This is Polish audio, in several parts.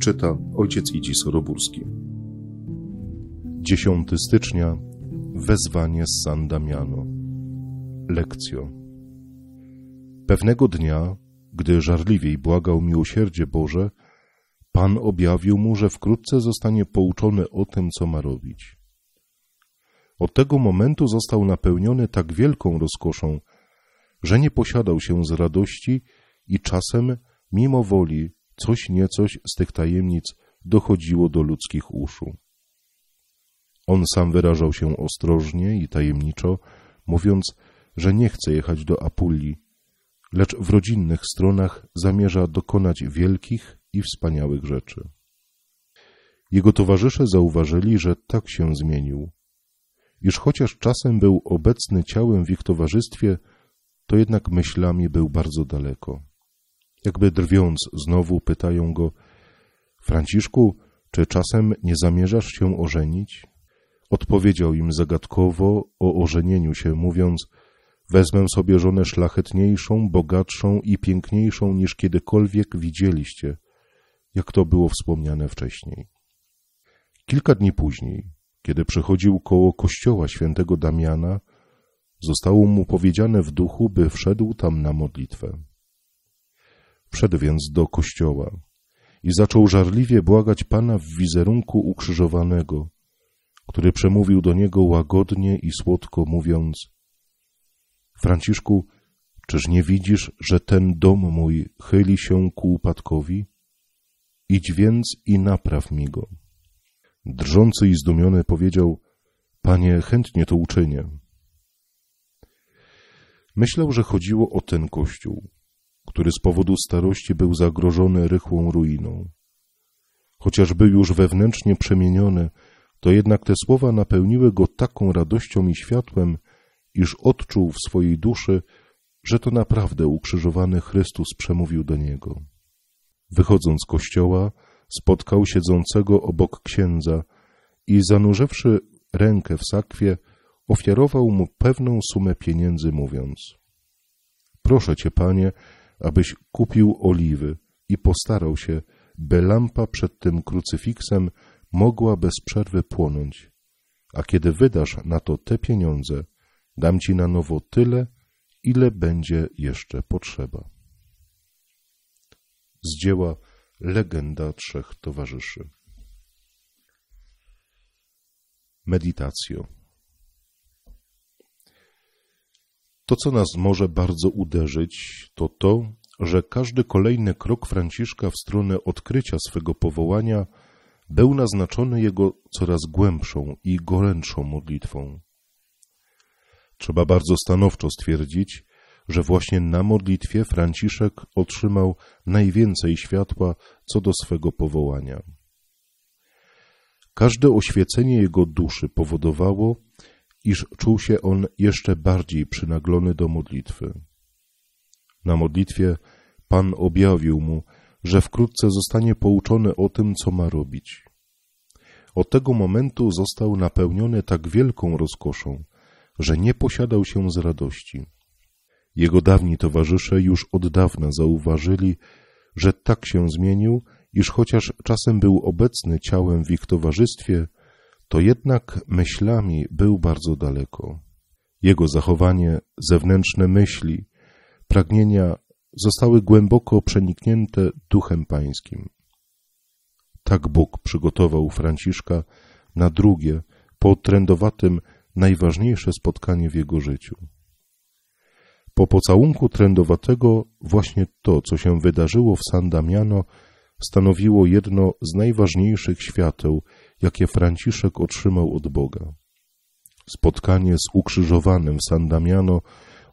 Czyta ojciec Idzis Roburski. 10 stycznia Wezwanie z San Damiano Lekcjo Pewnego dnia, gdy żarliwiej błagał miłosierdzie Boże, Pan objawił mu, że wkrótce zostanie pouczony o tym, co ma robić. Od tego momentu został napełniony tak wielką rozkoszą, że nie posiadał się z radości i czasem, mimo woli, coś niecoś z tych tajemnic dochodziło do ludzkich uszu. On sam wyrażał się ostrożnie i tajemniczo, mówiąc, że nie chce jechać do Apulii, lecz w rodzinnych stronach zamierza dokonać wielkich i wspaniałych rzeczy. Jego towarzysze zauważyli, że tak się zmienił. Iż chociaż czasem był obecny ciałem w ich towarzystwie, to jednak myślami był bardzo daleko. Jakby drwiąc, znowu pytają go: Franciszku, czy czasem nie zamierzasz się ożenić? Odpowiedział im zagadkowo o ożenieniu się, mówiąc: Wezmę sobie żonę szlachetniejszą, bogatszą i piękniejszą niż kiedykolwiek widzieliście, jak to było wspomniane wcześniej. Kilka dni później, kiedy przechodził koło kościoła świętego Damiana, zostało mu powiedziane w duchu, by wszedł tam na modlitwę. Wszedł więc do kościoła i zaczął żarliwie błagać Pana w wizerunku ukrzyżowanego, który przemówił do niego łagodnie i słodko mówiąc Franciszku, czyż nie widzisz, że ten dom mój chyli się ku upadkowi? Idź więc i napraw mi go. Drżący i zdumiony powiedział Panie, chętnie to uczynię. Myślał, że chodziło o ten kościół który z powodu starości był zagrożony rychłą ruiną. Chociaż był już wewnętrznie przemieniony, to jednak te słowa napełniły go taką radością i światłem, iż odczuł w swojej duszy, że to naprawdę ukrzyżowany Chrystus przemówił do niego. Wychodząc z kościoła, spotkał siedzącego obok księdza i zanurzywszy rękę w sakwie, ofiarował mu pewną sumę pieniędzy, mówiąc: Proszę cię, panie, abyś kupił oliwy i postarał się, by lampa przed tym krucyfiksem mogła bez przerwy płonąć. A kiedy wydasz na to te pieniądze, dam ci na nowo tyle, ile będzie jeszcze potrzeba. Z dzieła Legenda Trzech Towarzyszy. Meditacjo. To, co nas może bardzo uderzyć, to to, że każdy kolejny krok Franciszka w stronę odkrycia swego powołania był naznaczony jego coraz głębszą i gorętszą modlitwą. Trzeba bardzo stanowczo stwierdzić, że właśnie na modlitwie Franciszek otrzymał najwięcej światła co do swego powołania. Każde oświecenie jego duszy powodowało, iż czuł się on jeszcze bardziej przynaglony do modlitwy. Na modlitwie Pan objawił mu, że wkrótce zostanie pouczony o tym, co ma robić. Od tego momentu został napełniony tak wielką rozkoszą, że nie posiadał się z radości. Jego dawni towarzysze już od dawna zauważyli, że tak się zmienił, iż chociaż czasem był obecny ciałem w ich towarzystwie, to jednak myślami był bardzo daleko. Jego zachowanie, zewnętrzne myśli, pragnienia zostały głęboko przeniknięte duchem pańskim. Tak Bóg przygotował Franciszka na drugie, po trędowatym, najważniejsze spotkanie w jego życiu. Po pocałunku trędowatego właśnie to, co się wydarzyło w San Damiano, stanowiło jedno z najważniejszych świateł, jakie Franciszek otrzymał od Boga. Spotkanie z ukrzyżowanym w San Damiano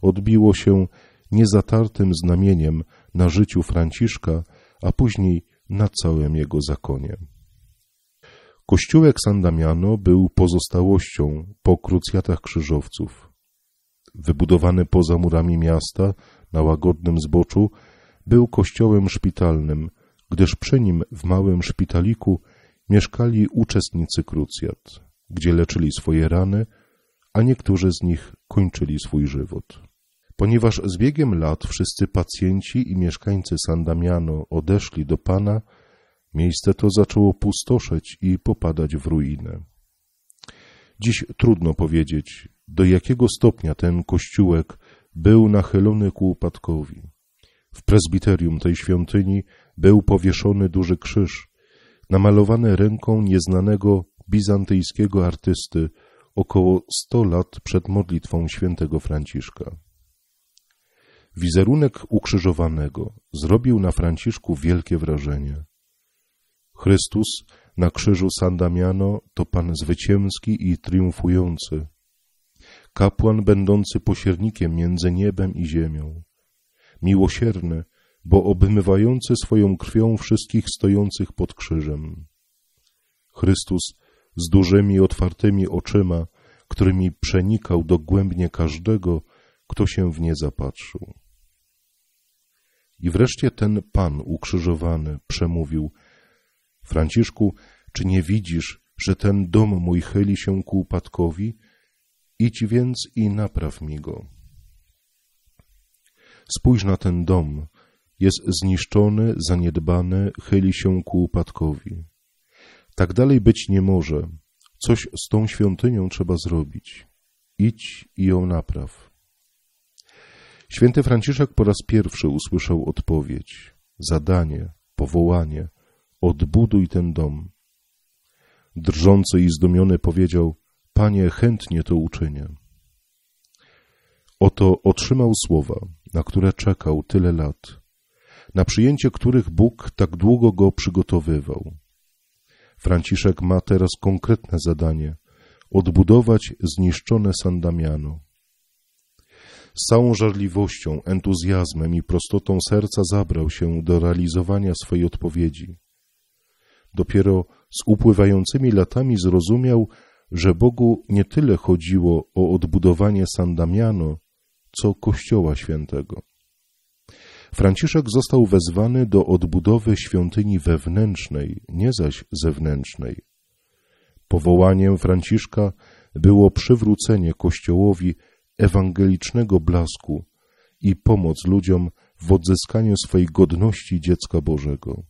odbiło się niezatartym znamieniem na życiu Franciszka, a później na całym jego zakonie. Kościółek San Damiano był pozostałością po krucjatach krzyżowców. Wybudowany poza murami miasta, na łagodnym zboczu, był kościołem szpitalnym, gdyż przy nim w małym szpitaliku mieszkali uczestnicy krucjat, gdzie leczyli swoje rany, a niektórzy z nich kończyli swój żywot. Ponieważ z biegiem lat wszyscy pacjenci i mieszkańcy San Damiano odeszli do Pana, miejsce to zaczęło pustoszeć i popadać w ruinę. Dziś trudno powiedzieć, do jakiego stopnia ten kościółek był nachylony ku upadkowi. W prezbiterium tej świątyni był powieszony duży krzyż, namalowany ręką nieznanego bizantyjskiego artysty około 100 lat przed modlitwą świętego Franciszka. Wizerunek ukrzyżowanego zrobił na Franciszku wielkie wrażenie. Chrystus na krzyżu San Damiano to Pan zwycięski i triumfujący, kapłan będący pośrednikiem między niebem i ziemią, miłosierny, bo obmywający swoją krwią wszystkich stojących pod krzyżem. Chrystus z dużymi otwartymi oczyma, którymi przenikał dogłębnie każdego, kto się w nie zapatrzył. I wreszcie ten Pan ukrzyżowany przemówił: Franciszku, czy nie widzisz, że ten dom mój chyli się ku upadkowi? Idź więc i napraw mi go. Spójrz na ten dom, jest zniszczony, zaniedbany, chyli się ku upadkowi. Tak dalej być nie może. Coś z tą świątynią trzeba zrobić. Idź i ją napraw. Święty Franciszek po raz pierwszy usłyszał odpowiedź, zadanie, powołanie: odbuduj ten dom. Drżący i zdumiony powiedział: Panie, chętnie to uczynię. Oto otrzymał słowa, na które czekał tyle lat na przyjęcie których Bóg tak długo go przygotowywał. Franciszek ma teraz konkretne zadanie odbudować zniszczone Sandamiano. Z całą żarliwością, entuzjazmem i prostotą serca zabrał się do realizowania swojej odpowiedzi. Dopiero z upływającymi latami zrozumiał, że Bogu nie tyle chodziło o odbudowanie San Damiano, co Kościoła Świętego. Franciszek został wezwany do odbudowy świątyni wewnętrznej, nie zaś zewnętrznej. Powołaniem Franciszka było przywrócenie Kościołowi ewangelicznego blasku i pomoc ludziom w odzyskaniu swej godności dziecka Bożego.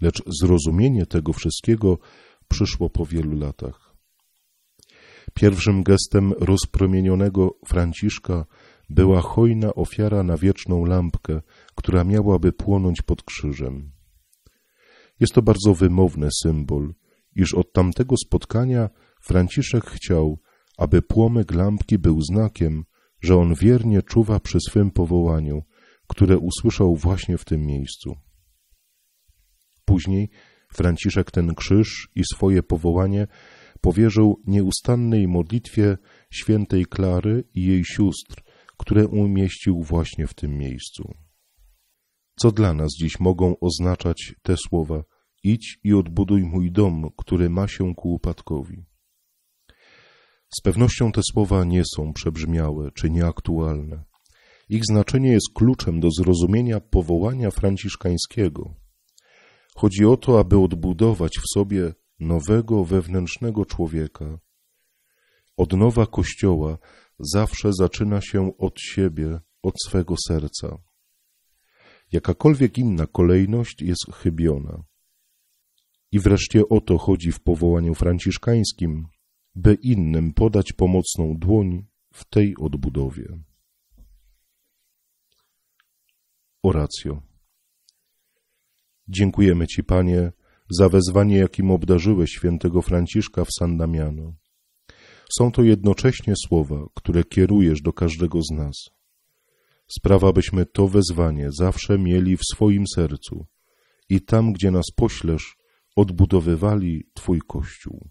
Lecz zrozumienie tego wszystkiego przyszło po wielu latach. Pierwszym gestem rozpromienionego Franciszka była hojna ofiara na wieczną lampkę, która miałaby płonąć pod krzyżem. Jest to bardzo wymowny symbol, iż od tamtego spotkania Franciszek chciał, aby płomek lampki był znakiem, że on wiernie czuwa przy swym powołaniu, które usłyszał właśnie w tym miejscu. Później Franciszek ten krzyż i swoje powołanie powierzył nieustannej modlitwie świętej Klary i jej sióstr, które umieścił właśnie w tym miejscu. Co dla nas dziś mogą oznaczać te słowa idź i odbuduj mój dom, który ma się ku upadkowi? Z pewnością te słowa nie są przebrzmiałe czy nieaktualne. Ich znaczenie jest kluczem do zrozumienia powołania franciszkańskiego. Chodzi o to, aby odbudować w sobie nowego wewnętrznego człowieka. Odnowa Kościoła zawsze zaczyna się od siebie, od swego serca. Jakakolwiek inna kolejność jest chybiona. I wreszcie o to chodzi w powołaniu franciszkańskim, by innym podać pomocną dłoń w tej odbudowie. Oracjo. Dziękujemy Ci, Panie, za wezwanie, jakim obdarzyłeś świętego Franciszka w San Damiano. Są to jednocześnie słowa, które kierujesz do każdego z nas. Sprawa, byśmy to wezwanie zawsze mieli w swoim sercu i tam, gdzie nas poślesz, odbudowywali Twój Kościół.